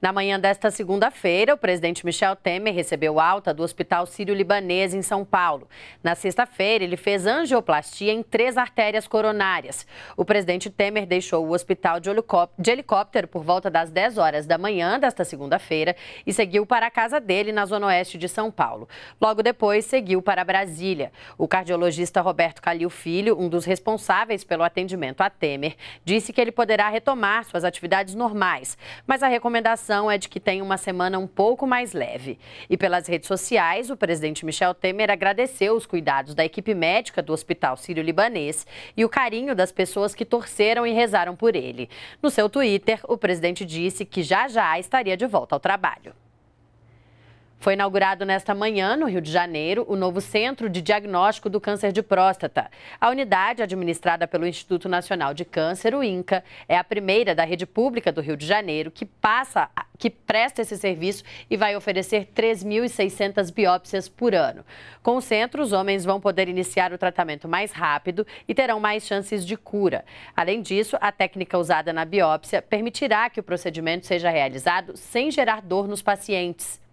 Na manhã desta segunda-feira, o presidente Michel Temer recebeu alta do Hospital Sírio-Libanês, em São Paulo. Na sexta-feira, ele fez angioplastia em três artérias coronárias. O presidente Temer deixou o hospital de, de helicóptero por volta das 10 horas da manhã desta segunda-feira e seguiu para a casa dele, na zona oeste de São Paulo. Logo depois, seguiu para Brasília. O cardiologista Roberto Calil Filho, um dos responsáveis pelo atendimento a Temer, disse que ele poderá retomar suas atividades normais, mas a recomendação sensação é de que tem uma semana um pouco mais leve. E pelas redes sociais, o presidente Michel Temer agradeceu os cuidados da equipe médica do Hospital Sírio-Libanês e o carinho das pessoas que torceram e rezaram por ele. No seu Twitter, o presidente disse que já já estaria de volta ao trabalho. Foi inaugurado nesta manhã, no Rio de Janeiro, o novo Centro de Diagnóstico do Câncer de Próstata. A unidade, administrada pelo Instituto Nacional de Câncer, o INCA, é a primeira da rede pública do Rio de Janeiro que passa, que presta esse serviço e vai oferecer 3.600 biópsias por ano. Com o centro, os homens vão poder iniciar o tratamento mais rápido e terão mais chances de cura. Além disso, a técnica usada na biópsia permitirá que o procedimento seja realizado sem gerar dor nos pacientes.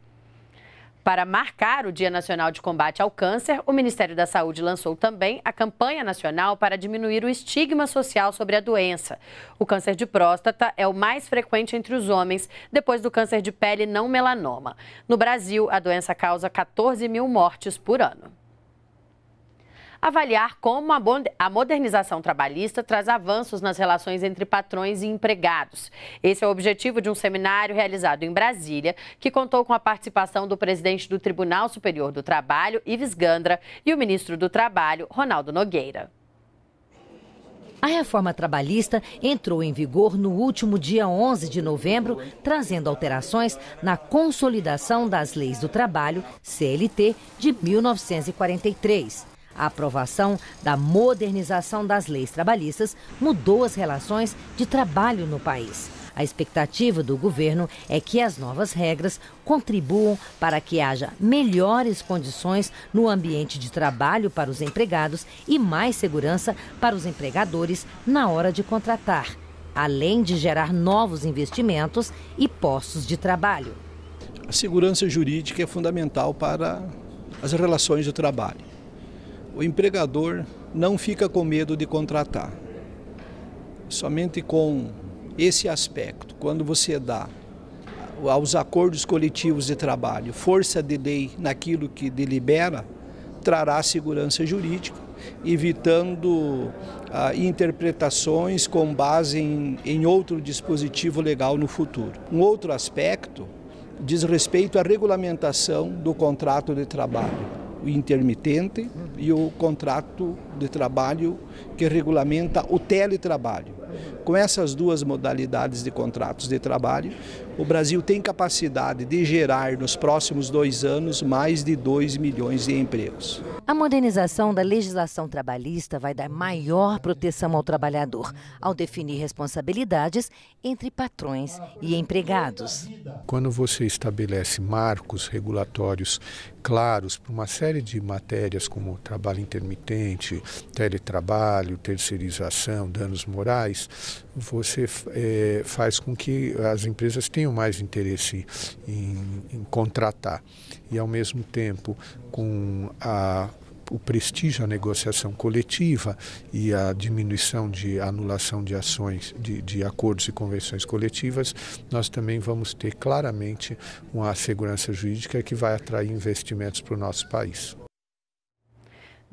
Para marcar o Dia Nacional de Combate ao Câncer, o Ministério da Saúde lançou também a campanha nacional para diminuir o estigma social sobre a doença. O câncer de próstata é o mais frequente entre os homens, depois do câncer de pele não melanoma. No Brasil, a doença causa 14 mil mortes por ano avaliar como a modernização trabalhista traz avanços nas relações entre patrões e empregados. Esse é o objetivo de um seminário realizado em Brasília, que contou com a participação do presidente do Tribunal Superior do Trabalho, Ives Gandra, e o ministro do Trabalho, Ronaldo Nogueira. A reforma trabalhista entrou em vigor no último dia 11 de novembro, trazendo alterações na consolidação das leis do trabalho, CLT, de 1943. A aprovação da modernização das leis trabalhistas mudou as relações de trabalho no país. A expectativa do governo é que as novas regras contribuam para que haja melhores condições no ambiente de trabalho para os empregados e mais segurança para os empregadores na hora de contratar, além de gerar novos investimentos e postos de trabalho. A segurança jurídica é fundamental para as relações de trabalho o empregador não fica com medo de contratar. Somente com esse aspecto, quando você dá aos acordos coletivos de trabalho força de lei naquilo que delibera, trará segurança jurídica, evitando ah, interpretações com base em, em outro dispositivo legal no futuro. Um outro aspecto diz respeito à regulamentação do contrato de trabalho intermitente e o contrato de Trabalho que regulamenta o teletrabalho. Com essas duas modalidades de contratos de trabalho, o Brasil tem capacidade de gerar nos próximos dois anos mais de 2 milhões de empregos. A modernização da legislação trabalhista vai dar maior proteção ao trabalhador, ao definir responsabilidades entre patrões e empregados. Quando você estabelece marcos regulatórios claros para uma série de matérias como trabalho intermitente, teletrabalho, terceirização, danos morais, você é, faz com que as empresas tenham mais interesse em, em contratar. E, ao mesmo tempo, com a o prestígio à negociação coletiva e a diminuição de anulação de ações, de, de, acordos e convenções coletivas, nós também vamos ter claramente uma segurança jurídica que vai atrair investimentos para o nosso país.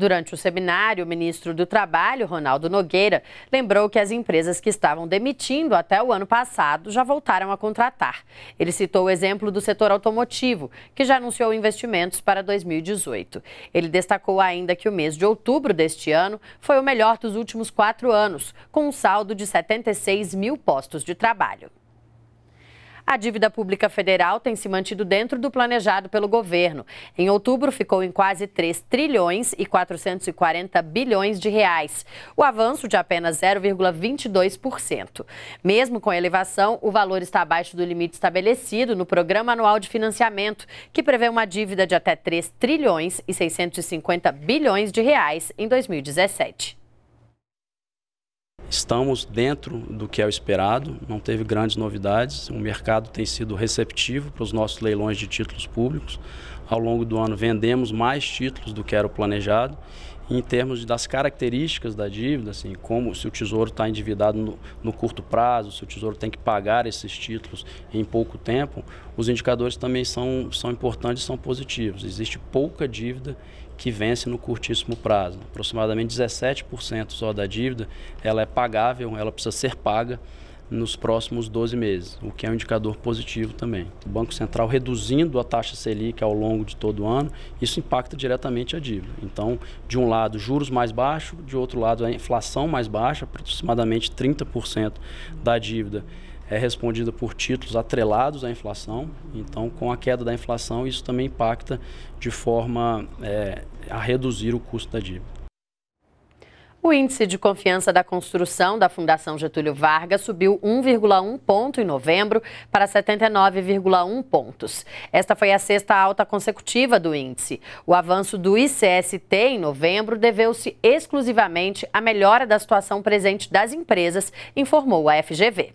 Durante o seminário, o ministro do Trabalho, Ronaldo Nogueira, lembrou que as empresas que estavam demitindo até o ano passado já voltaram a contratar. Ele citou o exemplo do setor automotivo, que já anunciou investimentos para 2018. Ele destacou ainda que o mês de outubro deste ano foi o melhor dos últimos quatro anos, com um saldo de 76 mil postos de trabalho. A dívida pública federal tem se mantido dentro do planejado pelo governo. Em outubro, ficou em quase 3 trilhões e 440 bilhões de reais, o avanço de apenas 0,22%. Mesmo com a elevação, o valor está abaixo do limite estabelecido no Programa Anual de Financiamento, que prevê uma dívida de até 3 trilhões e 650 bilhões de reais em 2017. Estamos dentro do que é o esperado, não teve grandes novidades. O mercado tem sido receptivo para os nossos leilões de títulos públicos ao longo do ano vendemos mais títulos do que era o planejado. Em termos das características da dívida, assim, como se o tesouro está endividado no, no, curto prazo, se o tesouro tem que pagar esses títulos em pouco tempo, os indicadores também são, são importantes e são positivos. Existe pouca dívida que vence no curtíssimo prazo. Aproximadamente 17% só da dívida ela é pagável, ela precisa ser paga nos próximos 12 meses, o que é um indicador positivo também. O Banco Central reduzindo a taxa Selic ao longo de todo o ano, isso impacta diretamente a dívida. Então, de um lado, juros mais baixos, de outro lado, a inflação mais baixa, aproximadamente 30% da dívida é respondida por títulos atrelados à inflação. Então, com a queda da inflação, isso também impacta de forma é, a reduzir o custo da dívida. O índice de confiança da construção da Fundação Getúlio Vargas subiu 1,1 ponto em novembro para 79,1 pontos. Esta foi a sexta alta consecutiva do índice. O avanço do ICST em novembro deveu-se exclusivamente à melhora da situação presente das empresas, informou a FGV.